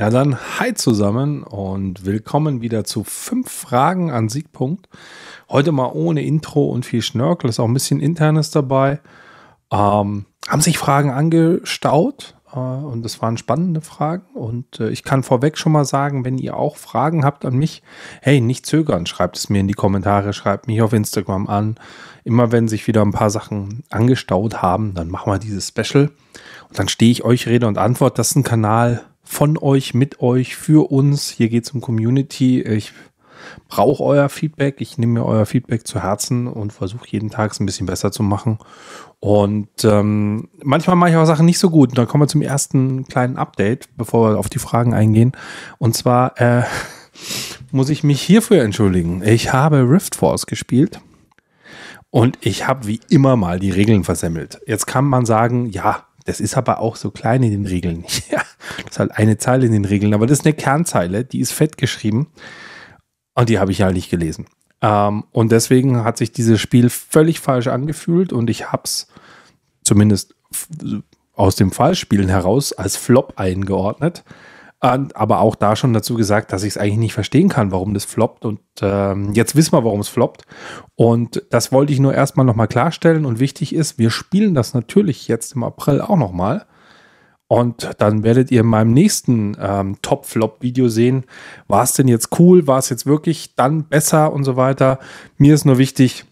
Na dann, hi zusammen und willkommen wieder zu fünf Fragen an Siegpunkt. Heute mal ohne Intro und viel Schnörkel, ist auch ein bisschen Internes dabei. Ähm, haben sich Fragen angestaut äh, und das waren spannende Fragen. Und äh, ich kann vorweg schon mal sagen, wenn ihr auch Fragen habt an mich, hey, nicht zögern, schreibt es mir in die Kommentare, schreibt mich auf Instagram an. Immer wenn sich wieder ein paar Sachen angestaut haben, dann machen wir dieses Special. Und dann stehe ich euch Rede und Antwort. Das ist ein Kanal, von euch, mit euch, für uns. Hier geht es um Community. Ich brauche euer Feedback. Ich nehme mir euer Feedback zu Herzen und versuche jeden Tag es ein bisschen besser zu machen. Und ähm, manchmal mache ich auch Sachen nicht so gut. Und dann kommen wir zum ersten kleinen Update, bevor wir auf die Fragen eingehen. Und zwar äh, muss ich mich hierfür entschuldigen. Ich habe Rift Force gespielt. Und ich habe wie immer mal die Regeln versemmelt. Jetzt kann man sagen, ja, das ist aber auch so klein in den Regeln. Ja, das ist halt eine Zeile in den Regeln, aber das ist eine Kernzeile, die ist fett geschrieben und die habe ich halt nicht gelesen. Ähm, und deswegen hat sich dieses Spiel völlig falsch angefühlt und ich habe es zumindest aus dem Fallspielen heraus als Flop eingeordnet. Ähm, aber auch da schon dazu gesagt, dass ich es eigentlich nicht verstehen kann, warum das floppt. Und ähm, jetzt wissen wir, warum es floppt. Und das wollte ich nur erstmal nochmal klarstellen. Und wichtig ist, wir spielen das natürlich jetzt im April auch nochmal. Und dann werdet ihr in meinem nächsten ähm, Top-Flop-Video sehen, war es denn jetzt cool, war es jetzt wirklich dann besser und so weiter. Mir ist nur wichtig,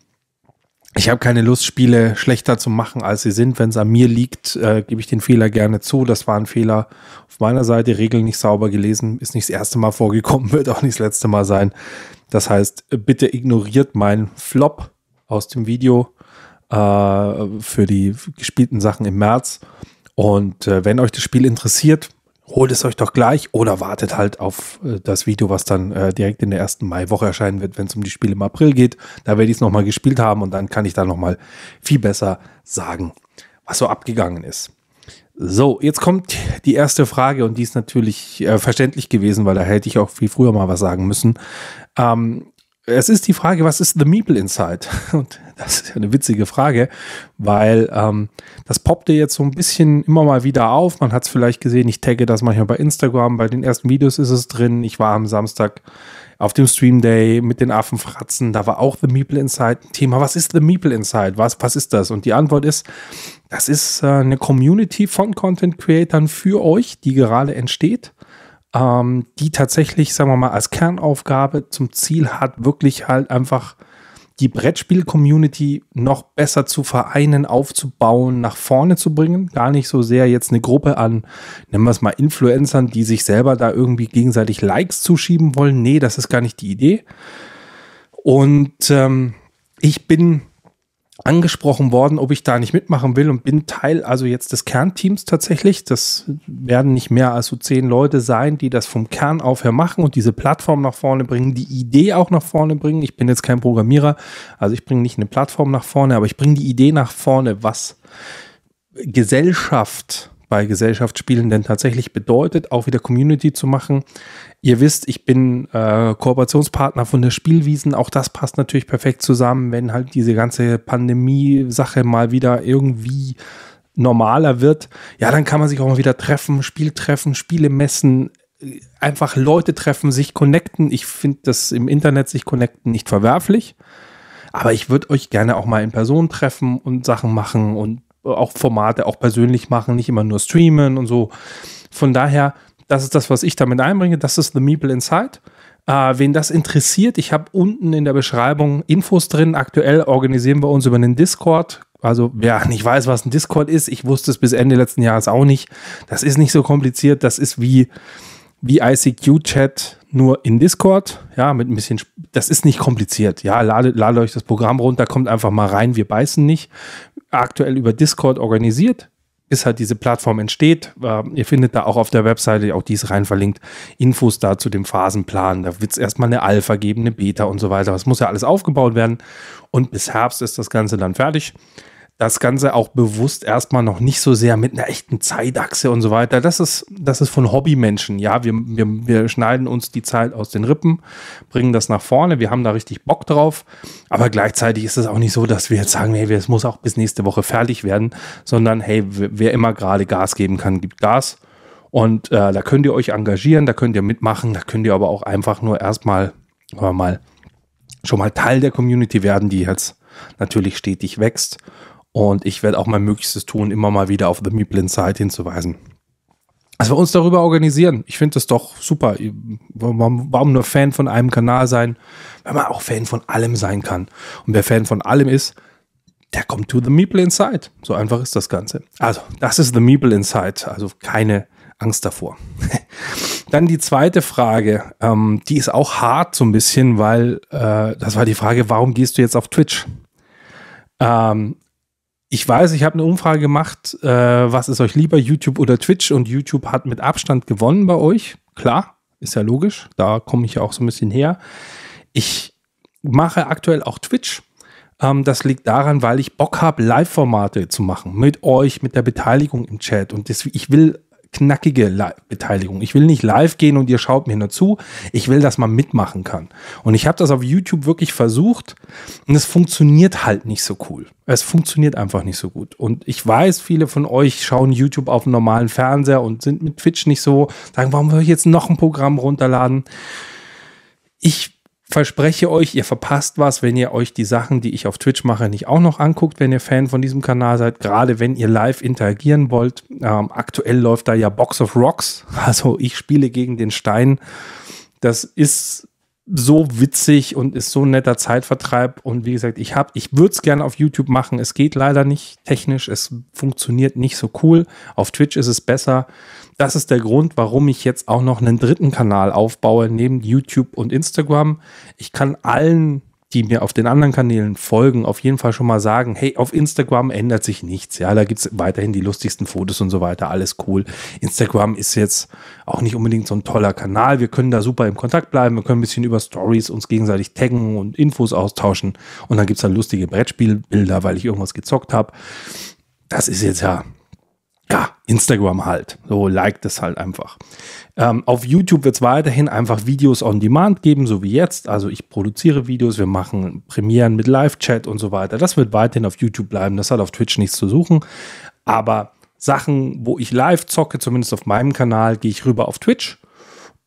ich habe keine Lust, Spiele schlechter zu machen, als sie sind. Wenn es an mir liegt, äh, gebe ich den Fehler gerne zu. Das war ein Fehler auf meiner Seite. Regeln nicht sauber gelesen, ist nicht das erste Mal vorgekommen, wird auch nicht das letzte Mal sein. Das heißt, bitte ignoriert meinen Flop aus dem Video äh, für die gespielten Sachen im März und äh, wenn euch das Spiel interessiert, holt es euch doch gleich oder wartet halt auf äh, das Video, was dann äh, direkt in der ersten Maiwoche erscheinen wird, wenn es um die Spiele im April geht. Da werde ich es nochmal gespielt haben und dann kann ich da nochmal viel besser sagen, was so abgegangen ist. So, jetzt kommt die erste Frage und die ist natürlich äh, verständlich gewesen, weil da hätte ich auch viel früher mal was sagen müssen. Ähm, es ist die Frage, was ist The Meeple Inside? Und das ist ja eine witzige Frage, weil ähm, das poppte jetzt so ein bisschen immer mal wieder auf. Man hat es vielleicht gesehen, ich tagge das manchmal bei Instagram, bei den ersten Videos ist es drin. Ich war am Samstag auf dem Stream Day mit den Affenfratzen, da war auch The Meeple Inside ein Thema. Was ist The Meeple Inside? Was, was ist das? Und die Antwort ist, das ist äh, eine Community von Content Creatern für euch, die gerade entsteht ähm, die tatsächlich, sagen wir mal, als Kernaufgabe zum Ziel hat, wirklich halt einfach die Brettspiel-Community noch besser zu vereinen, aufzubauen, nach vorne zu bringen. Gar nicht so sehr jetzt eine Gruppe an, nennen wir es mal, Influencern, die sich selber da irgendwie gegenseitig Likes zuschieben wollen. Nee, das ist gar nicht die Idee. Und ähm, ich bin angesprochen worden, ob ich da nicht mitmachen will und bin Teil also jetzt des Kernteams tatsächlich. Das werden nicht mehr als so zehn Leute sein, die das vom Kern auf her machen und diese Plattform nach vorne bringen, die Idee auch nach vorne bringen. Ich bin jetzt kein Programmierer, also ich bringe nicht eine Plattform nach vorne, aber ich bringe die Idee nach vorne, was Gesellschaft bei Gesellschaftsspielen denn tatsächlich bedeutet, auch wieder Community zu machen. Ihr wisst, ich bin äh, Kooperationspartner von der Spielwiesen. Auch das passt natürlich perfekt zusammen, wenn halt diese ganze Pandemie-Sache mal wieder irgendwie normaler wird. Ja, dann kann man sich auch mal wieder treffen, Spiel treffen, Spiele messen, einfach Leute treffen, sich connecten. Ich finde das im Internet sich connecten nicht verwerflich. Aber ich würde euch gerne auch mal in Person treffen und Sachen machen und auch Formate auch persönlich machen, nicht immer nur streamen und so. Von daher, das ist das, was ich damit einbringe. Das ist The Meeple Inside. Äh, wen das interessiert, ich habe unten in der Beschreibung Infos drin. Aktuell organisieren wir uns über einen Discord. Also wer nicht weiß, was ein Discord ist, ich wusste es bis Ende letzten Jahres auch nicht. Das ist nicht so kompliziert. Das ist wie, wie ICQ-Chat, nur in Discord. Ja, mit ein bisschen, das ist nicht kompliziert. Ja, ladet, ladet euch das Programm runter, kommt einfach mal rein. Wir beißen nicht aktuell über Discord organisiert, bis halt diese Plattform entsteht. Äh, ihr findet da auch auf der Webseite, auch die ist rein verlinkt, Infos da zu dem Phasenplan. Da wird es erstmal eine Alpha geben, eine Beta und so weiter. Das muss ja alles aufgebaut werden. Und bis Herbst ist das Ganze dann fertig das Ganze auch bewusst erstmal noch nicht so sehr mit einer echten Zeitachse und so weiter. Das ist, das ist von Hobbymenschen. Ja, wir, wir, wir schneiden uns die Zeit aus den Rippen, bringen das nach vorne. Wir haben da richtig Bock drauf. Aber gleichzeitig ist es auch nicht so, dass wir jetzt sagen, hey, es muss auch bis nächste Woche fertig werden, sondern hey, wer immer gerade Gas geben kann, gibt Gas. Und äh, da könnt ihr euch engagieren, da könnt ihr mitmachen, da könnt ihr aber auch einfach nur erstmal, mal, schon mal Teil der Community werden, die jetzt natürlich stetig wächst und ich werde auch mein Möglichstes tun, immer mal wieder auf The Meeple Inside hinzuweisen. Also wir uns darüber organisieren. Ich finde das doch super. Warum nur Fan von einem Kanal sein, wenn man auch Fan von allem sein kann. Und wer Fan von allem ist, der kommt to The Meeple Inside. So einfach ist das Ganze. Also, das ist The Meeple Inside. Also keine Angst davor. Dann die zweite Frage, ähm, die ist auch hart so ein bisschen, weil äh, das war die Frage, warum gehst du jetzt auf Twitch? Ähm, ich weiß, ich habe eine Umfrage gemacht, äh, was ist euch lieber, YouTube oder Twitch? Und YouTube hat mit Abstand gewonnen bei euch. Klar, ist ja logisch. Da komme ich ja auch so ein bisschen her. Ich mache aktuell auch Twitch. Ähm, das liegt daran, weil ich Bock habe, Live-Formate zu machen. Mit euch, mit der Beteiligung im Chat. Und das, ich will knackige Beteiligung. Ich will nicht live gehen und ihr schaut mir nur zu. Ich will, dass man mitmachen kann. Und ich habe das auf YouTube wirklich versucht und es funktioniert halt nicht so cool. Es funktioniert einfach nicht so gut. Und ich weiß, viele von euch schauen YouTube auf dem normalen Fernseher und sind mit Twitch nicht so, sagen, warum soll ich jetzt noch ein Programm runterladen? Ich verspreche euch, ihr verpasst was, wenn ihr euch die Sachen, die ich auf Twitch mache, nicht auch noch anguckt, wenn ihr Fan von diesem Kanal seid, gerade wenn ihr live interagieren wollt. Ähm, aktuell läuft da ja Box of Rocks, also ich spiele gegen den Stein. Das ist so witzig und ist so ein netter Zeitvertreib. Und wie gesagt, ich habe, ich würde es gerne auf YouTube machen. Es geht leider nicht technisch. Es funktioniert nicht so cool. Auf Twitch ist es besser. Das ist der Grund, warum ich jetzt auch noch einen dritten Kanal aufbaue neben YouTube und Instagram. Ich kann allen die mir auf den anderen Kanälen folgen, auf jeden Fall schon mal sagen, hey, auf Instagram ändert sich nichts. Ja, da gibt es weiterhin die lustigsten Fotos und so weiter, alles cool. Instagram ist jetzt auch nicht unbedingt so ein toller Kanal. Wir können da super im Kontakt bleiben, wir können ein bisschen über Stories uns gegenseitig taggen und Infos austauschen. Und dann gibt es da lustige Brettspielbilder, weil ich irgendwas gezockt habe. Das ist jetzt ja ja, Instagram halt. So, like das halt einfach. Ähm, auf YouTube wird es weiterhin einfach Videos on Demand geben, so wie jetzt. Also ich produziere Videos, wir machen Premieren mit Live-Chat und so weiter. Das wird weiterhin auf YouTube bleiben. Das hat auf Twitch nichts zu suchen. Aber Sachen, wo ich live zocke, zumindest auf meinem Kanal, gehe ich rüber auf Twitch.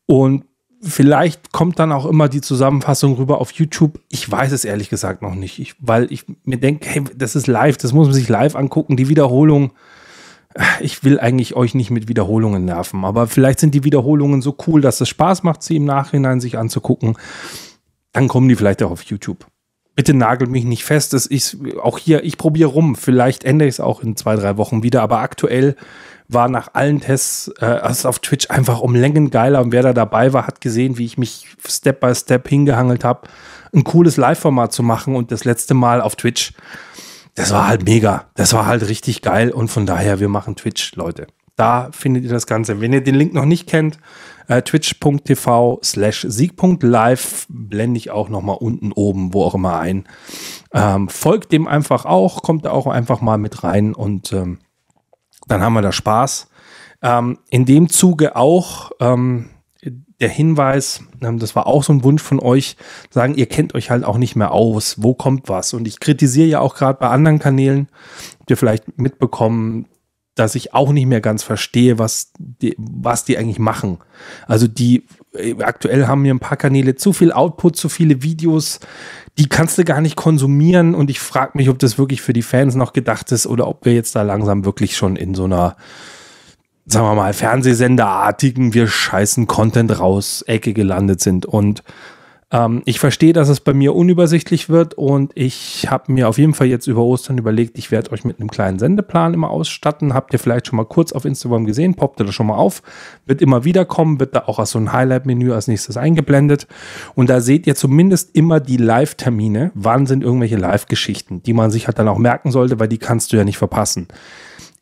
Und vielleicht kommt dann auch immer die Zusammenfassung rüber auf YouTube. Ich weiß es ehrlich gesagt noch nicht, ich, weil ich mir denke, hey, das ist live, das muss man sich live angucken. Die Wiederholung ich will eigentlich euch nicht mit Wiederholungen nerven, aber vielleicht sind die Wiederholungen so cool, dass es Spaß macht, sie im Nachhinein sich anzugucken. Dann kommen die vielleicht auch auf YouTube. Bitte nagelt mich nicht fest, das ist auch hier, ich probiere rum. Vielleicht ändere ich es auch in zwei, drei Wochen wieder, aber aktuell war nach allen Tests äh, also auf Twitch einfach um Längen geiler und wer da dabei war, hat gesehen, wie ich mich Step by Step hingehangelt habe, ein cooles Live-Format zu machen und das letzte Mal auf Twitch das war halt mega. Das war halt richtig geil. Und von daher, wir machen Twitch, Leute. Da findet ihr das Ganze. Wenn ihr den Link noch nicht kennt, äh, twitch.tv slash sieg.live blende ich auch nochmal unten oben, wo auch immer ein. Ähm, folgt dem einfach auch, kommt da auch einfach mal mit rein und ähm, dann haben wir da Spaß. Ähm, in dem Zuge auch, ähm, der Hinweis, ähm, das war auch so ein Wunsch von euch, sagen, ihr kennt euch halt auch nicht mehr aus, wo kommt was? Und ich kritisiere ja auch gerade bei anderen Kanälen, habt ihr vielleicht mitbekommen, dass ich auch nicht mehr ganz verstehe, was die, was die eigentlich machen. Also die äh, aktuell haben mir ein paar Kanäle zu viel Output, zu viele Videos, die kannst du gar nicht konsumieren und ich frage mich, ob das wirklich für die Fans noch gedacht ist oder ob wir jetzt da langsam wirklich schon in so einer sagen wir mal, Fernsehsenderartigen, wir scheißen Content raus, Ecke gelandet sind. Und ähm, ich verstehe, dass es bei mir unübersichtlich wird und ich habe mir auf jeden Fall jetzt über Ostern überlegt, ich werde euch mit einem kleinen Sendeplan immer ausstatten. Habt ihr vielleicht schon mal kurz auf Instagram gesehen, poppt ihr das schon mal auf, wird immer wieder kommen, wird da auch aus so ein Highlight-Menü als nächstes eingeblendet. Und da seht ihr zumindest immer die Live-Termine, wann sind irgendwelche Live-Geschichten, die man sich halt dann auch merken sollte, weil die kannst du ja nicht verpassen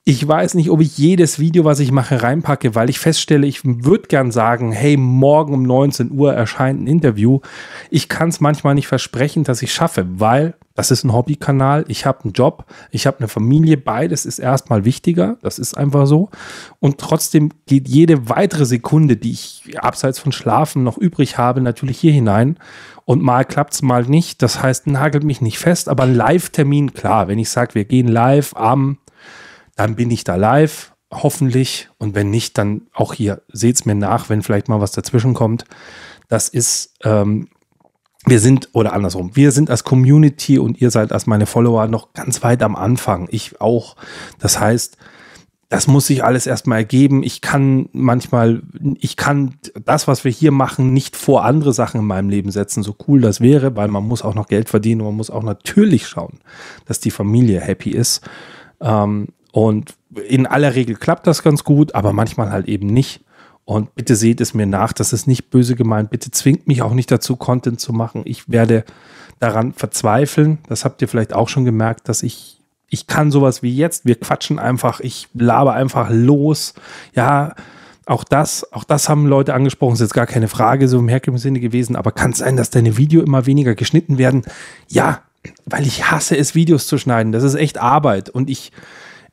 ich weiß nicht, ob ich jedes Video, was ich mache, reinpacke, weil ich feststelle, ich würde gern sagen, hey, morgen um 19 Uhr erscheint ein Interview. Ich kann es manchmal nicht versprechen, dass ich schaffe, weil das ist ein Hobbykanal, ich habe einen Job, ich habe eine Familie, beides ist erstmal wichtiger, das ist einfach so. Und trotzdem geht jede weitere Sekunde, die ich abseits von Schlafen noch übrig habe, natürlich hier hinein. Und mal klappt es, mal nicht. Das heißt, nagelt mich nicht fest, aber ein Live-Termin, klar, wenn ich sage, wir gehen live am dann bin ich da live, hoffentlich. Und wenn nicht, dann auch hier, seht es mir nach, wenn vielleicht mal was dazwischen kommt. Das ist, ähm, wir sind, oder andersrum, wir sind als Community und ihr seid als meine Follower noch ganz weit am Anfang. Ich auch. Das heißt, das muss sich alles erstmal ergeben. Ich kann manchmal, ich kann das, was wir hier machen, nicht vor andere Sachen in meinem Leben setzen, so cool das wäre, weil man muss auch noch Geld verdienen und man muss auch natürlich schauen, dass die Familie happy ist. Ähm, und in aller Regel klappt das ganz gut, aber manchmal halt eben nicht. Und bitte seht es mir nach, das ist nicht böse gemeint. Bitte zwingt mich auch nicht dazu, Content zu machen. Ich werde daran verzweifeln. Das habt ihr vielleicht auch schon gemerkt, dass ich, ich kann sowas wie jetzt. Wir quatschen einfach, ich laber einfach los. Ja, auch das, auch das haben Leute angesprochen, ist jetzt gar keine Frage so im herkömmlichen Sinne gewesen, aber kann es sein, dass deine Video immer weniger geschnitten werden? Ja, weil ich hasse es, Videos zu schneiden. Das ist echt Arbeit und ich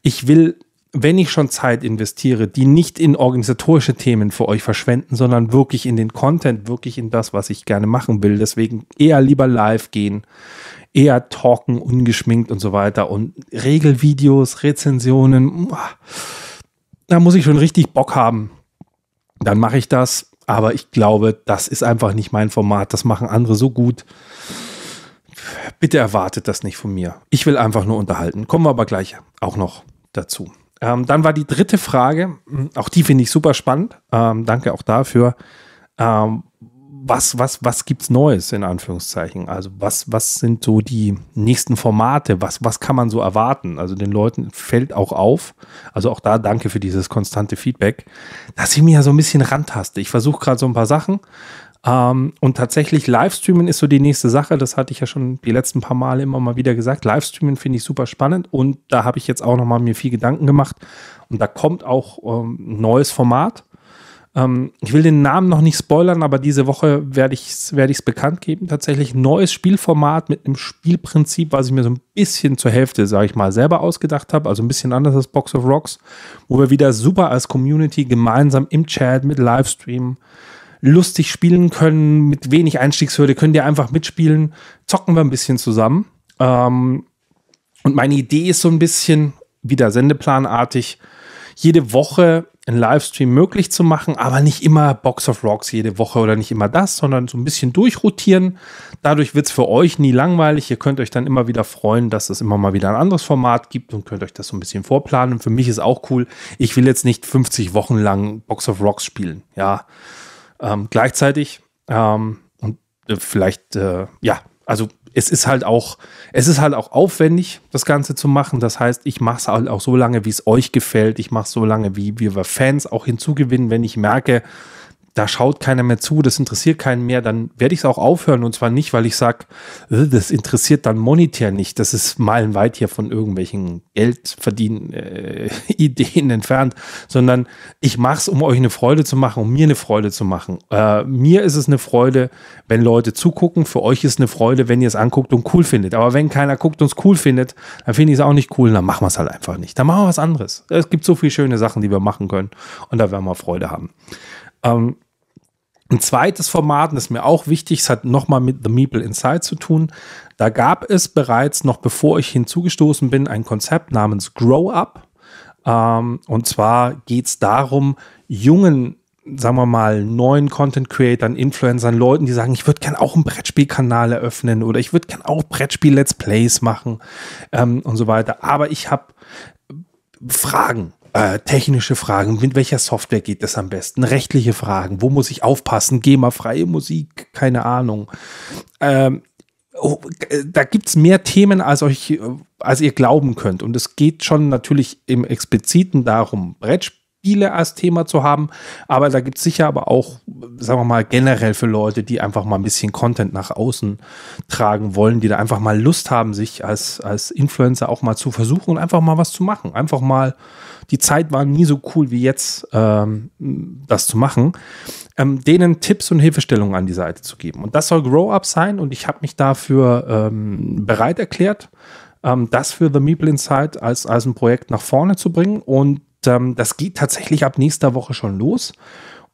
ich will, wenn ich schon Zeit investiere, die nicht in organisatorische Themen für euch verschwenden, sondern wirklich in den Content, wirklich in das, was ich gerne machen will. Deswegen eher lieber live gehen, eher talken, ungeschminkt und so weiter. Und Regelvideos, Rezensionen, da muss ich schon richtig Bock haben. Dann mache ich das. Aber ich glaube, das ist einfach nicht mein Format. Das machen andere so gut. Bitte erwartet das nicht von mir. Ich will einfach nur unterhalten. Kommen wir aber gleich auch noch dazu. Ähm, dann war die dritte Frage, hm, auch die finde ich super spannend. Ähm, danke auch dafür. Ähm, was, was, was gibt's Neues in Anführungszeichen? Also was, was sind so die nächsten Formate? Was, was kann man so erwarten? Also den Leuten fällt auch auf. Also auch da danke für dieses konstante Feedback, dass ich mir ja so ein bisschen rantaste. Ich versuche gerade so ein paar Sachen ähm, und tatsächlich, Livestreamen ist so die nächste Sache. Das hatte ich ja schon die letzten paar Male immer mal wieder gesagt. Livestreamen finde ich super spannend und da habe ich jetzt auch nochmal mir viel Gedanken gemacht. Und da kommt auch ähm, ein neues Format. Ähm, ich will den Namen noch nicht spoilern, aber diese Woche werde ich es werd bekannt geben. Tatsächlich neues Spielformat mit einem Spielprinzip, was ich mir so ein bisschen zur Hälfte, sage ich mal, selber ausgedacht habe. Also ein bisschen anders als Box of Rocks, wo wir wieder super als Community gemeinsam im Chat mit Livestreamen lustig spielen können, mit wenig Einstiegshürde, könnt ihr einfach mitspielen, zocken wir ein bisschen zusammen. Ähm, und meine Idee ist so ein bisschen, wieder sendeplanartig, jede Woche einen Livestream möglich zu machen, aber nicht immer Box of Rocks jede Woche oder nicht immer das, sondern so ein bisschen durchrotieren. Dadurch wird es für euch nie langweilig. Ihr könnt euch dann immer wieder freuen, dass es immer mal wieder ein anderes Format gibt und könnt euch das so ein bisschen vorplanen. für mich ist auch cool, ich will jetzt nicht 50 Wochen lang Box of Rocks spielen. Ja, ähm, gleichzeitig ähm, und äh, vielleicht, äh, ja, also es ist halt auch, es ist halt auch aufwendig, das Ganze zu machen. Das heißt, ich mache es halt auch so lange, wie es euch gefällt. Ich mache es so lange, wie, wie wir Fans auch hinzugewinnen, wenn ich merke, da schaut keiner mehr zu, das interessiert keinen mehr, dann werde ich es auch aufhören. Und zwar nicht, weil ich sage, äh, das interessiert dann monetär nicht. Das ist meilenweit hier von irgendwelchen Geldverdienen-Ideen äh, entfernt, sondern ich mache es, um euch eine Freude zu machen, um mir eine Freude zu machen. Äh, mir ist es eine Freude, wenn Leute zugucken. Für euch ist es eine Freude, wenn ihr es anguckt und cool findet. Aber wenn keiner guckt und es cool findet, dann finde ich es auch nicht cool. Dann machen wir es halt einfach nicht. Dann machen wir was anderes. Es gibt so viele schöne Sachen, die wir machen können. Und da werden wir Freude haben. Ähm, ein zweites Format, das ist mir auch wichtig, es hat nochmal mit The Meeple Inside zu tun. Da gab es bereits, noch bevor ich hinzugestoßen bin, ein Konzept namens Grow Up. Ähm, und zwar geht es darum, jungen sagen wir mal, neuen Content-Creatern, Influencern, Leuten, die sagen, ich würde gerne auch einen Brettspielkanal eröffnen oder ich würde gerne auch Brettspiel-Let's Plays machen ähm, und so weiter. Aber ich habe Fragen äh, technische Fragen, mit welcher Software geht das am besten, rechtliche Fragen, wo muss ich aufpassen, GEMA-freie Musik, keine Ahnung. Ähm, oh, äh, da gibt es mehr Themen, als, euch, äh, als ihr glauben könnt. Und es geht schon natürlich im Expliziten darum, Brettspiel Spiele als Thema zu haben. Aber da gibt es sicher aber auch, sagen wir mal, generell für Leute, die einfach mal ein bisschen Content nach außen tragen wollen, die da einfach mal Lust haben, sich als, als Influencer auch mal zu versuchen und einfach mal was zu machen. Einfach mal, die Zeit war nie so cool wie jetzt, ähm, das zu machen. Ähm, denen Tipps und Hilfestellungen an die Seite zu geben. Und das soll Grow-Up sein und ich habe mich dafür ähm, bereit erklärt, ähm, das für The Meeple Insight als, als ein Projekt nach vorne zu bringen. Und ähm, das geht tatsächlich ab nächster Woche schon los.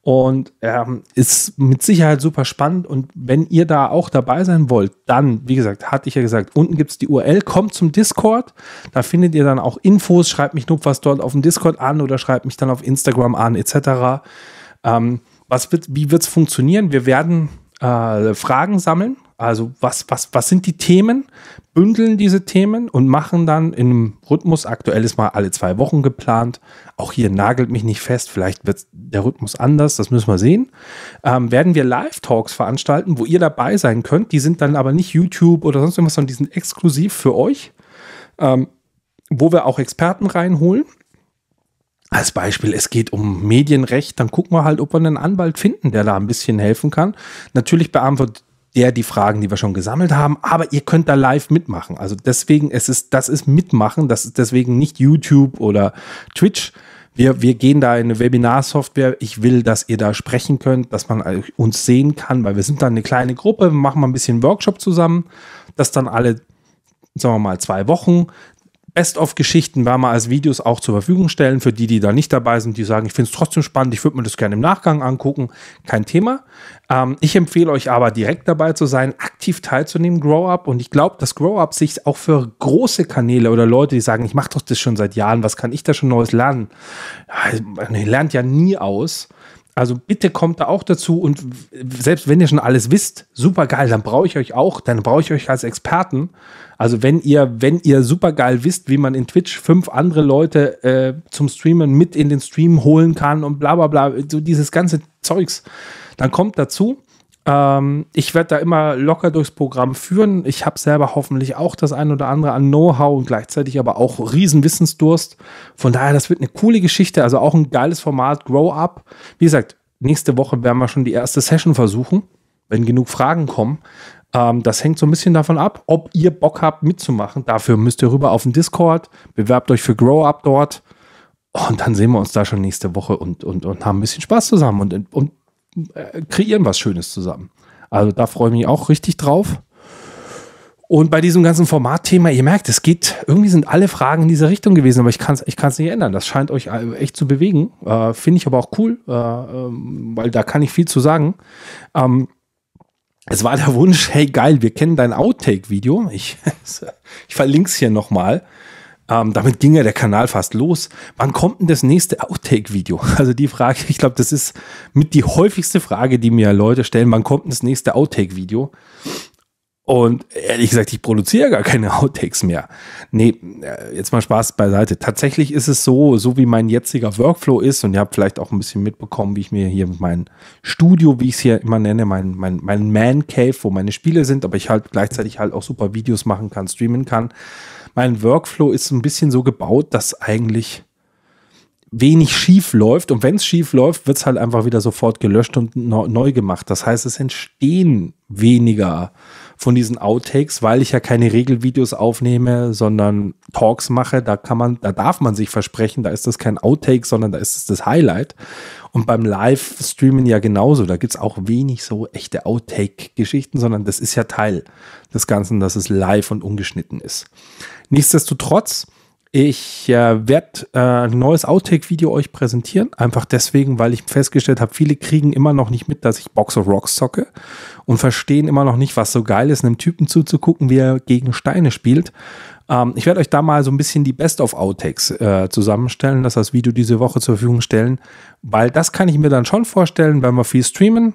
Und ähm, ist mit Sicherheit super spannend. Und wenn ihr da auch dabei sein wollt, dann, wie gesagt, hatte ich ja gesagt, unten gibt es die URL, kommt zum Discord. Da findet ihr dann auch Infos. Schreibt mich nur was dort auf dem Discord an oder schreibt mich dann auf Instagram an, etc. Ähm, was wird, wie wird es funktionieren? Wir werden äh, Fragen sammeln also was, was, was sind die Themen? Bündeln diese Themen und machen dann im Rhythmus, aktuell ist mal alle zwei Wochen geplant, auch hier nagelt mich nicht fest, vielleicht wird der Rhythmus anders, das müssen wir sehen, ähm, werden wir Live-Talks veranstalten, wo ihr dabei sein könnt. Die sind dann aber nicht YouTube oder sonst irgendwas, sondern die sind exklusiv für euch, ähm, wo wir auch Experten reinholen. Als Beispiel, es geht um Medienrecht, dann gucken wir halt, ob wir einen Anwalt finden, der da ein bisschen helfen kann. Natürlich beantwortet der die Fragen, die wir schon gesammelt haben, aber ihr könnt da live mitmachen. Also deswegen, es ist, das ist Mitmachen, das ist deswegen nicht YouTube oder Twitch. Wir, wir gehen da in eine Webinar-Software. Ich will, dass ihr da sprechen könnt, dass man uns sehen kann, weil wir sind dann eine kleine Gruppe, machen mal ein bisschen Workshop zusammen, das dann alle sagen wir mal, zwei Wochen Best-of-Geschichten werden wir als Videos auch zur Verfügung stellen für die, die da nicht dabei sind, die sagen, ich finde es trotzdem spannend, ich würde mir das gerne im Nachgang angucken. Kein Thema. Ähm, ich empfehle euch aber direkt dabei zu sein, aktiv teilzunehmen, Grow Up. Und ich glaube, dass Grow Up sich auch für große Kanäle oder Leute, die sagen, ich mache doch das schon seit Jahren, was kann ich da schon Neues lernen? Ja, also, man lernt ja nie aus. Also bitte kommt da auch dazu und selbst wenn ihr schon alles wisst, super geil, dann brauche ich euch auch, dann brauche ich euch als Experten. Also wenn ihr, wenn ihr super geil wisst, wie man in Twitch fünf andere Leute äh, zum Streamen mit in den Stream holen kann und bla bla bla, so dieses ganze Zeugs, dann kommt dazu. Ähm, ich werde da immer locker durchs Programm führen. Ich habe selber hoffentlich auch das ein oder andere an Know-how und gleichzeitig aber auch riesen Wissensdurst. Von daher, das wird eine coole Geschichte, also auch ein geiles Format, Grow Up. Wie gesagt, nächste Woche werden wir schon die erste Session versuchen, wenn genug Fragen kommen. Ähm, das hängt so ein bisschen davon ab, ob ihr Bock habt mitzumachen. Dafür müsst ihr rüber auf den Discord, bewerbt euch für Grow Up dort. Und dann sehen wir uns da schon nächste Woche und, und, und haben ein bisschen Spaß zusammen und, und äh, kreieren was Schönes zusammen. Also da freue ich mich auch richtig drauf. Und bei diesem ganzen Formatthema, ihr merkt, es geht, irgendwie sind alle Fragen in diese Richtung gewesen, aber ich kann es ich kann's nicht ändern. Das scheint euch echt zu bewegen. Äh, Finde ich aber auch cool, äh, ähm, weil da kann ich viel zu sagen. Ähm, es war der Wunsch, hey geil, wir kennen dein Outtake-Video. Ich, ich verlinke es hier nochmal. Ähm, damit ging ja der Kanal fast los. Wann kommt denn das nächste Outtake-Video? Also die Frage, ich glaube, das ist mit die häufigste Frage, die mir Leute stellen. Wann kommt denn das nächste Outtake-Video? Und ehrlich gesagt, ich produziere gar keine Outtakes mehr. Nee, äh, jetzt mal Spaß beiseite. Tatsächlich ist es so, so wie mein jetziger Workflow ist, und ihr habt vielleicht auch ein bisschen mitbekommen, wie ich mir hier mein Studio, wie ich es hier immer nenne, mein, mein, mein Man Cave, wo meine Spiele sind, aber ich halt gleichzeitig halt auch super Videos machen kann, streamen kann mein Workflow ist ein bisschen so gebaut, dass eigentlich wenig schief läuft. Und wenn es schief läuft, wird es halt einfach wieder sofort gelöscht und neu gemacht. Das heißt, es entstehen weniger von diesen Outtakes, weil ich ja keine Regelvideos aufnehme, sondern Talks mache. Da kann man, da darf man sich versprechen, da ist das kein Outtake, sondern da ist es das, das Highlight. Und beim Livestreamen ja genauso. Da gibt es auch wenig so echte Outtake-Geschichten, sondern das ist ja Teil des Ganzen, dass es live und ungeschnitten ist. Nichtsdestotrotz, ich äh, werde äh, ein neues Outtake-Video euch präsentieren. Einfach deswegen, weil ich festgestellt habe, viele kriegen immer noch nicht mit, dass ich Box of Rocks zocke und verstehen immer noch nicht, was so geil ist, einem Typen zuzugucken, wie er gegen Steine spielt. Ähm, ich werde euch da mal so ein bisschen die Best-of-Outtakes äh, zusammenstellen, dass das Video diese Woche zur Verfügung stellen, weil das kann ich mir dann schon vorstellen, wenn wir viel streamen,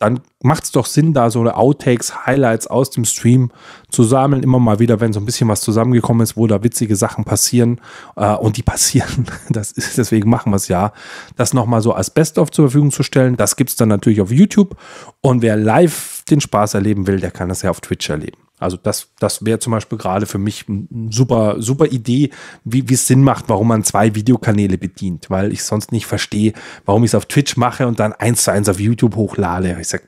dann macht es doch Sinn, da so eine Outtakes, Highlights aus dem Stream zu sammeln. Immer mal wieder, wenn so ein bisschen was zusammengekommen ist, wo da witzige Sachen passieren äh, und die passieren, das ist, deswegen machen wir es ja, das nochmal so als Best-of zur Verfügung zu stellen. Das gibt es dann natürlich auf YouTube. Und wer live den Spaß erleben will, der kann das ja auf Twitch erleben. Also das, das wäre zum Beispiel gerade für mich eine super, super Idee, wie, es Sinn macht, warum man zwei Videokanäle bedient, weil ich sonst nicht verstehe, warum ich es auf Twitch mache und dann eins zu eins auf YouTube hochlade. Ich sage,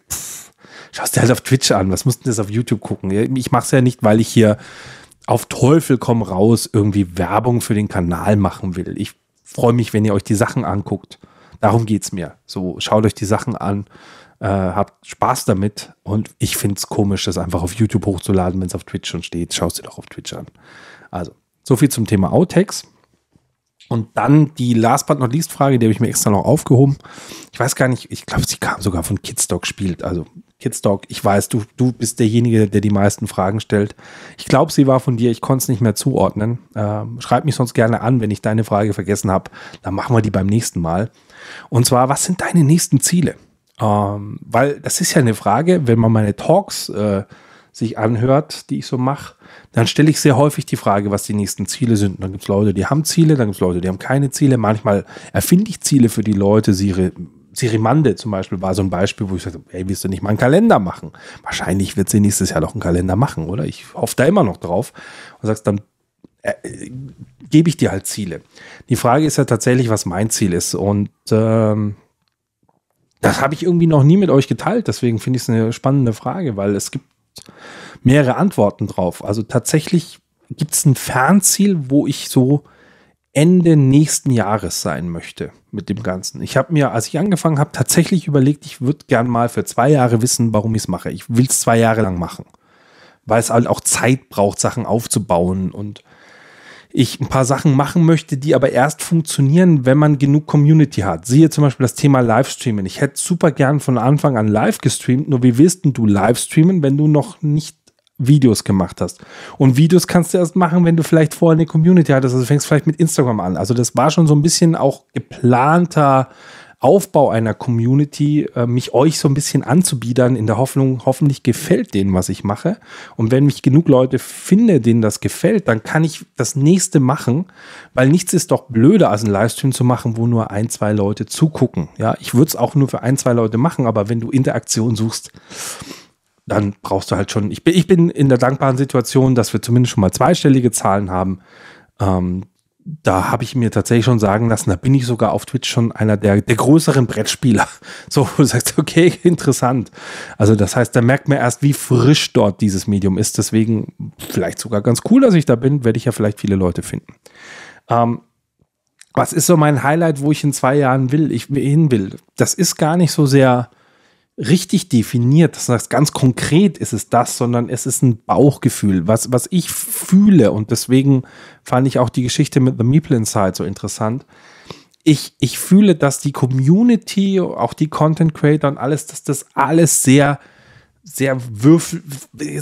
schau es dir halt auf Twitch an, was musst du das auf YouTube gucken? Ich mache es ja nicht, weil ich hier auf Teufel komm raus irgendwie Werbung für den Kanal machen will. Ich freue mich, wenn ihr euch die Sachen anguckt. Darum geht es mir. So, schaut euch die Sachen an äh, habt Spaß damit. Und ich finde es komisch, das einfach auf YouTube hochzuladen, wenn es auf Twitch schon steht. Schau es dir doch auf Twitch an. Also, so viel zum Thema Outtakes. Und dann die Last but not least Frage, die habe ich mir extra noch aufgehoben. Ich weiß gar nicht, ich glaube, sie kam sogar von Kidsdog spielt. Also Kidsdog, ich weiß, du, du bist derjenige, der die meisten Fragen stellt. Ich glaube, sie war von dir, ich konnte es nicht mehr zuordnen. Ähm, schreib mich sonst gerne an, wenn ich deine Frage vergessen habe. Dann machen wir die beim nächsten Mal. Und zwar, was sind deine nächsten Ziele? Ähm, weil das ist ja eine Frage, wenn man meine Talks äh, sich anhört, die ich so mache, dann stelle ich sehr häufig die Frage, was die nächsten Ziele sind. Und dann gibt es Leute, die haben Ziele, dann gibt es Leute, die haben keine Ziele. Manchmal erfinde ich Ziele für die Leute. Siri, Sirimande zum Beispiel war so ein Beispiel, wo ich sagte, ey, willst du nicht mal einen Kalender machen? Wahrscheinlich wird sie nächstes Jahr noch einen Kalender machen, oder? Ich hoffe da immer noch drauf. Und sagst dann, äh, gebe ich dir halt Ziele. Die Frage ist ja tatsächlich, was mein Ziel ist. Und ähm, das habe ich irgendwie noch nie mit euch geteilt, deswegen finde ich es eine spannende Frage, weil es gibt mehrere Antworten drauf. Also tatsächlich gibt es ein Fernziel, wo ich so Ende nächsten Jahres sein möchte mit dem Ganzen. Ich habe mir, als ich angefangen habe, tatsächlich überlegt, ich würde gern mal für zwei Jahre wissen, warum ich es mache. Ich will es zwei Jahre lang machen, weil es halt auch Zeit braucht, Sachen aufzubauen und ich ein paar Sachen machen möchte, die aber erst funktionieren, wenn man genug Community hat. Siehe zum Beispiel das Thema Livestreamen. Ich hätte super gern von Anfang an live gestreamt, nur wie willst du Livestreamen, wenn du noch nicht Videos gemacht hast. Und Videos kannst du erst machen, wenn du vielleicht vorher eine Community hattest. Also du fängst vielleicht mit Instagram an. Also das war schon so ein bisschen auch geplanter Aufbau einer Community, äh, mich euch so ein bisschen anzubiedern, in der Hoffnung, hoffentlich gefällt denen, was ich mache. Und wenn mich genug Leute finde, denen das gefällt, dann kann ich das nächste machen, weil nichts ist doch blöder, als einen Livestream zu machen, wo nur ein, zwei Leute zugucken. Ja, ich würde es auch nur für ein, zwei Leute machen, aber wenn du Interaktion suchst, dann brauchst du halt schon. Ich bin, ich bin in der dankbaren Situation, dass wir zumindest schon mal zweistellige Zahlen haben. Ähm, da habe ich mir tatsächlich schon sagen lassen, da bin ich sogar auf Twitch schon einer der, der größeren Brettspieler. So, wo du sagst, okay, interessant. Also das heißt, da merkt man erst, wie frisch dort dieses Medium ist. Deswegen vielleicht sogar ganz cool, dass ich da bin, werde ich ja vielleicht viele Leute finden. Ähm, was ist so mein Highlight, wo ich in zwei Jahren will, ich hin will? Das ist gar nicht so sehr richtig definiert, das heißt ganz konkret ist es das, sondern es ist ein Bauchgefühl, was, was ich fühle. Und deswegen fand ich auch die Geschichte mit The Meeple Inside so interessant. Ich, ich fühle, dass die Community, auch die Content Creator und alles, dass das alles sehr, sehr würfel,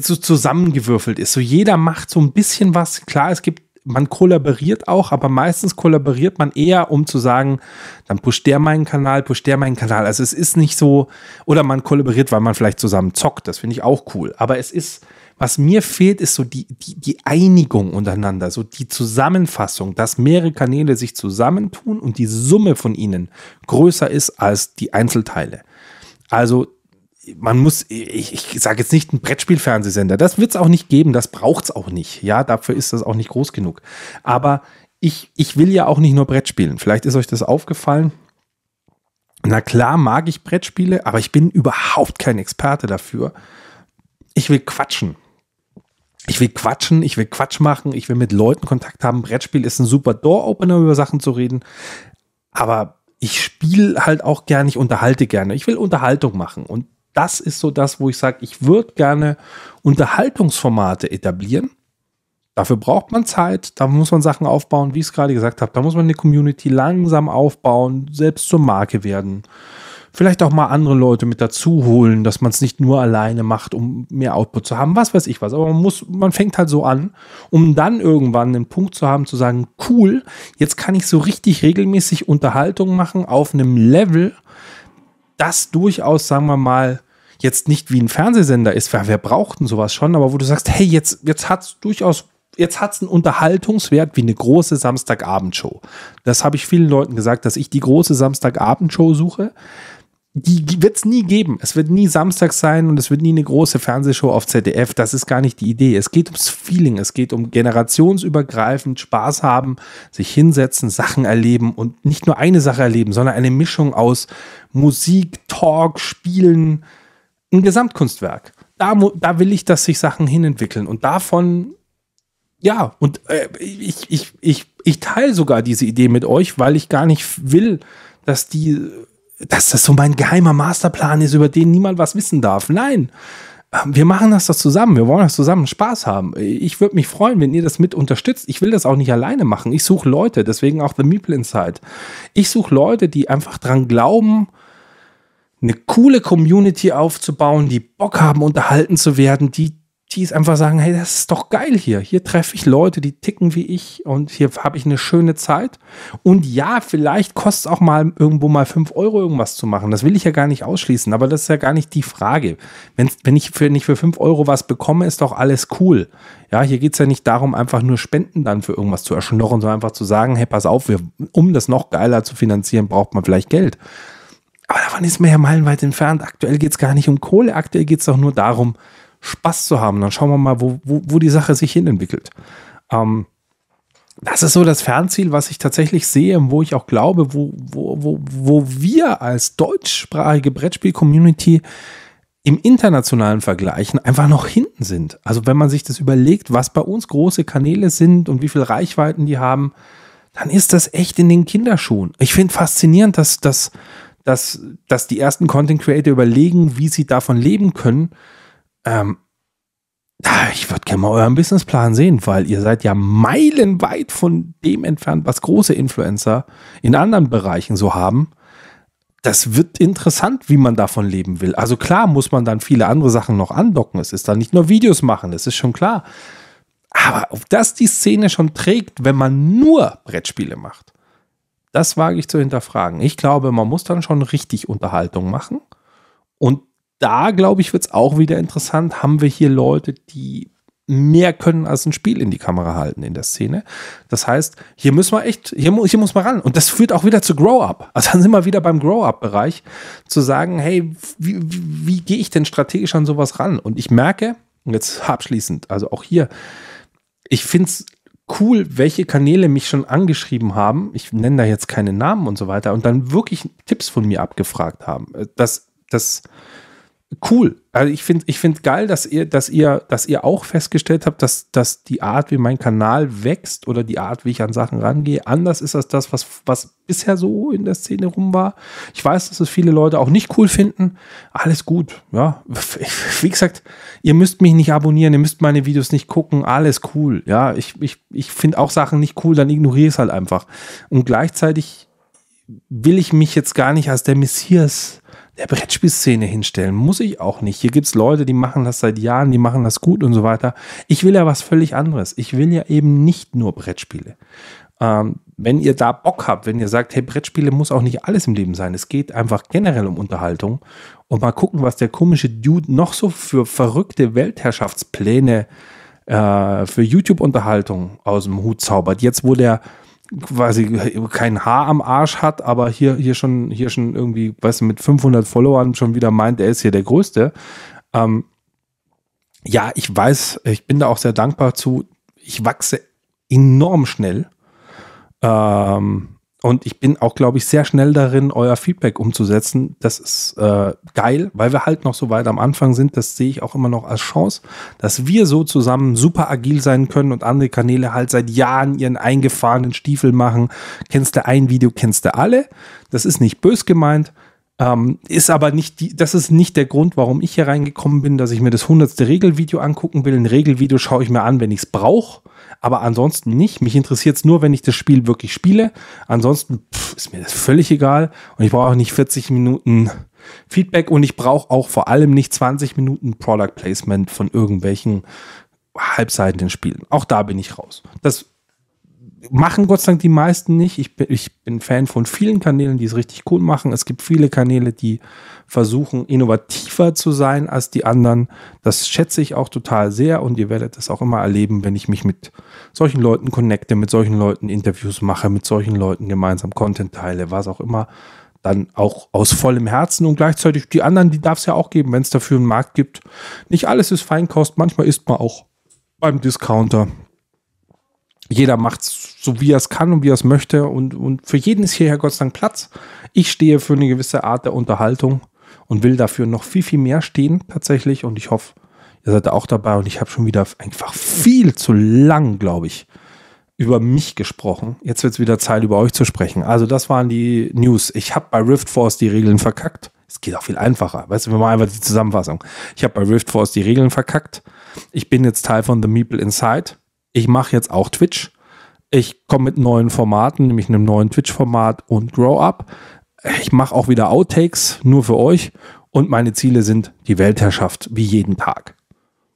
so zusammengewürfelt ist. So jeder macht so ein bisschen was. Klar, es gibt man kollaboriert auch, aber meistens kollaboriert man eher, um zu sagen, dann pusht der meinen Kanal, pusht der meinen Kanal. Also es ist nicht so, oder man kollaboriert, weil man vielleicht zusammen zockt. Das finde ich auch cool. Aber es ist, was mir fehlt, ist so die, die, die Einigung untereinander, so die Zusammenfassung, dass mehrere Kanäle sich zusammentun und die Summe von ihnen größer ist als die Einzelteile. Also man muss, ich, ich sage jetzt nicht ein Brettspielfernsehsender, das wird es auch nicht geben, das braucht es auch nicht. Ja, dafür ist das auch nicht groß genug. Aber ich, ich will ja auch nicht nur Brettspielen. Vielleicht ist euch das aufgefallen. Na klar mag ich Brettspiele, aber ich bin überhaupt kein Experte dafür. Ich will quatschen. Ich will quatschen, ich will Quatsch machen, ich will mit Leuten Kontakt haben. Brettspiel ist ein super Door-Opener, über Sachen zu reden. Aber ich spiele halt auch gerne, ich unterhalte gerne. Ich will Unterhaltung machen. Und das ist so das, wo ich sage, ich würde gerne Unterhaltungsformate etablieren. Dafür braucht man Zeit, da muss man Sachen aufbauen, wie ich es gerade gesagt habe. Da muss man eine Community langsam aufbauen, selbst zur Marke werden. Vielleicht auch mal andere Leute mit dazu holen, dass man es nicht nur alleine macht, um mehr Output zu haben, was weiß ich was. Aber man muss, man fängt halt so an, um dann irgendwann den Punkt zu haben, zu sagen, cool, jetzt kann ich so richtig regelmäßig Unterhaltung machen auf einem Level, das durchaus, sagen wir mal, jetzt nicht wie ein Fernsehsender ist, weil wir brauchten sowas schon, aber wo du sagst, hey, jetzt, jetzt hat es durchaus, jetzt hat es einen Unterhaltungswert wie eine große Samstagabendshow. Das habe ich vielen Leuten gesagt, dass ich die große Samstagabendshow suche die wird es nie geben. Es wird nie Samstag sein und es wird nie eine große Fernsehshow auf ZDF. Das ist gar nicht die Idee. Es geht ums Feeling. Es geht um generationsübergreifend Spaß haben, sich hinsetzen, Sachen erleben und nicht nur eine Sache erleben, sondern eine Mischung aus Musik, Talk, Spielen, ein Gesamtkunstwerk. Da, da will ich, dass sich Sachen hinentwickeln und davon ja, und äh, ich, ich, ich, ich teile sogar diese Idee mit euch, weil ich gar nicht will, dass die dass das so mein geheimer Masterplan ist, über den niemand was wissen darf. Nein. Ähm, wir machen das doch zusammen. Wir wollen das zusammen Spaß haben. Ich würde mich freuen, wenn ihr das mit unterstützt. Ich will das auch nicht alleine machen. Ich suche Leute, deswegen auch The Meeple Inside. Ich suche Leute, die einfach dran glauben, eine coole Community aufzubauen, die Bock haben, unterhalten zu werden, die die ist einfach sagen, hey, das ist doch geil hier. Hier treffe ich Leute, die ticken wie ich und hier habe ich eine schöne Zeit. Und ja, vielleicht kostet es auch mal irgendwo mal 5 Euro irgendwas zu machen. Das will ich ja gar nicht ausschließen, aber das ist ja gar nicht die Frage. Wenn's, wenn ich für, nicht für 5 Euro was bekomme, ist doch alles cool. Ja, hier geht es ja nicht darum, einfach nur Spenden dann für irgendwas zu erschnorren, sondern einfach zu sagen, hey, pass auf, wir, um das noch geiler zu finanzieren, braucht man vielleicht Geld. Aber davon ist man ja meilenweit entfernt. Aktuell geht es gar nicht um Kohle, aktuell geht es doch nur darum, Spaß zu haben. Dann schauen wir mal, wo, wo, wo die Sache sich hin entwickelt. Ähm, das ist so das Fernziel, was ich tatsächlich sehe und wo ich auch glaube, wo, wo, wo, wo wir als deutschsprachige Brettspiel-Community im internationalen Vergleichen einfach noch hinten sind. Also wenn man sich das überlegt, was bei uns große Kanäle sind und wie viel Reichweiten die haben, dann ist das echt in den Kinderschuhen. Ich finde faszinierend, dass, dass, dass, dass die ersten Content Creator überlegen, wie sie davon leben können ähm, ich würde gerne mal euren Businessplan sehen, weil ihr seid ja meilenweit von dem entfernt, was große Influencer in anderen Bereichen so haben. Das wird interessant, wie man davon leben will. Also klar muss man dann viele andere Sachen noch andocken. Es ist dann nicht nur Videos machen, das ist schon klar. Aber ob das die Szene schon trägt, wenn man nur Brettspiele macht, das wage ich zu hinterfragen. Ich glaube, man muss dann schon richtig Unterhaltung machen und da, glaube ich, wird es auch wieder interessant. Haben wir hier Leute, die mehr können als ein Spiel in die Kamera halten in der Szene. Das heißt, hier müssen wir echt, hier, hier muss man ran. Und das führt auch wieder zu Grow-Up. Also dann sind wir wieder beim Grow-Up-Bereich, zu sagen, hey, wie, wie, wie gehe ich denn strategisch an sowas ran? Und ich merke, jetzt abschließend, also auch hier, ich finde es cool, welche Kanäle mich schon angeschrieben haben. Ich nenne da jetzt keine Namen und so weiter und dann wirklich Tipps von mir abgefragt haben. Äh, das, das, cool. Also ich finde ich find geil, dass ihr, dass ihr, dass ihr auch festgestellt habt, dass, dass die Art, wie mein Kanal wächst oder die Art, wie ich an Sachen rangehe, anders ist als das, was, was bisher so in der Szene rum war. Ich weiß, dass es viele Leute auch nicht cool finden. Alles gut, ja. Wie gesagt, ihr müsst mich nicht abonnieren, ihr müsst meine Videos nicht gucken, alles cool. Ja, ich, ich, ich finde auch Sachen nicht cool, dann ignoriere ich es halt einfach. Und gleichzeitig will ich mich jetzt gar nicht als der Messias der Brettspielszene hinstellen. Muss ich auch nicht. Hier gibt es Leute, die machen das seit Jahren, die machen das gut und so weiter. Ich will ja was völlig anderes. Ich will ja eben nicht nur Brettspiele. Ähm, wenn ihr da Bock habt, wenn ihr sagt, hey, Brettspiele muss auch nicht alles im Leben sein. Es geht einfach generell um Unterhaltung und mal gucken, was der komische Dude noch so für verrückte Weltherrschaftspläne äh, für YouTube-Unterhaltung aus dem Hut zaubert. Jetzt, wo der quasi kein Haar am Arsch hat, aber hier, hier schon, hier schon irgendwie, weißt du, mit 500 Followern schon wieder meint, er ist hier der Größte. Ähm, ja, ich weiß, ich bin da auch sehr dankbar zu. Ich wachse enorm schnell. Ähm, und ich bin auch, glaube ich, sehr schnell darin, euer Feedback umzusetzen. Das ist äh, geil, weil wir halt noch so weit am Anfang sind. Das sehe ich auch immer noch als Chance, dass wir so zusammen super agil sein können und andere Kanäle halt seit Jahren ihren eingefahrenen Stiefel machen. Kennst du ein Video, kennst du alle. Das ist nicht bös gemeint. Ähm, ist aber nicht die, das ist nicht der Grund, warum ich hier reingekommen bin, dass ich mir das hundertste Regelvideo angucken will. Ein Regelvideo schaue ich mir an, wenn ich es brauche aber ansonsten nicht. Mich interessiert es nur, wenn ich das Spiel wirklich spiele. Ansonsten pff, ist mir das völlig egal und ich brauche auch nicht 40 Minuten Feedback und ich brauche auch vor allem nicht 20 Minuten Product Placement von irgendwelchen halbseitigen Spielen. Auch da bin ich raus. Das machen Gott sei Dank die meisten nicht. Ich bin, ich bin Fan von vielen Kanälen, die es richtig cool machen. Es gibt viele Kanäle, die versuchen, innovativer zu sein als die anderen. Das schätze ich auch total sehr und ihr werdet das auch immer erleben, wenn ich mich mit solchen Leuten connecte, mit solchen Leuten Interviews mache, mit solchen Leuten gemeinsam Content teile, was auch immer. Dann auch aus vollem Herzen und gleichzeitig die anderen, die darf es ja auch geben, wenn es dafür einen Markt gibt. Nicht alles ist Feinkost, manchmal isst man auch beim Discounter. Jeder macht macht's so wie er es kann und wie er es möchte. Und, und für jeden ist hierher Gott sei Dank Platz. Ich stehe für eine gewisse Art der Unterhaltung und will dafür noch viel, viel mehr stehen tatsächlich. Und ich hoffe, ihr seid auch dabei. Und ich habe schon wieder einfach viel zu lang, glaube ich, über mich gesprochen. Jetzt wird es wieder Zeit, über euch zu sprechen. Also das waren die News. Ich habe bei Rift Force die Regeln verkackt. Es geht auch viel einfacher. Weißt du, wir machen einfach die Zusammenfassung. Ich habe bei Rift Force die Regeln verkackt. Ich bin jetzt Teil von The Meeple Inside. Ich mache jetzt auch Twitch. Ich komme mit neuen Formaten, nämlich einem neuen Twitch-Format und Grow Up. Ich mache auch wieder Outtakes, nur für euch. Und meine Ziele sind die Weltherrschaft, wie jeden Tag.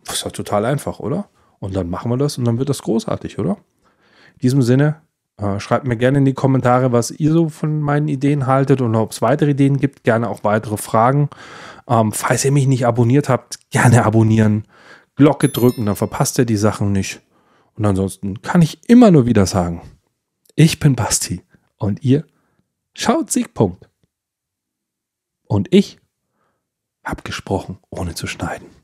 Das ist ja total einfach, oder? Und dann machen wir das und dann wird das großartig, oder? In diesem Sinne, äh, schreibt mir gerne in die Kommentare, was ihr so von meinen Ideen haltet und ob es weitere Ideen gibt. Gerne auch weitere Fragen. Ähm, falls ihr mich nicht abonniert habt, gerne abonnieren. Glocke drücken, dann verpasst ihr die Sachen nicht. Und ansonsten kann ich immer nur wieder sagen, ich bin Basti und ihr schaut Siegpunkt. Und ich hab gesprochen, ohne zu schneiden.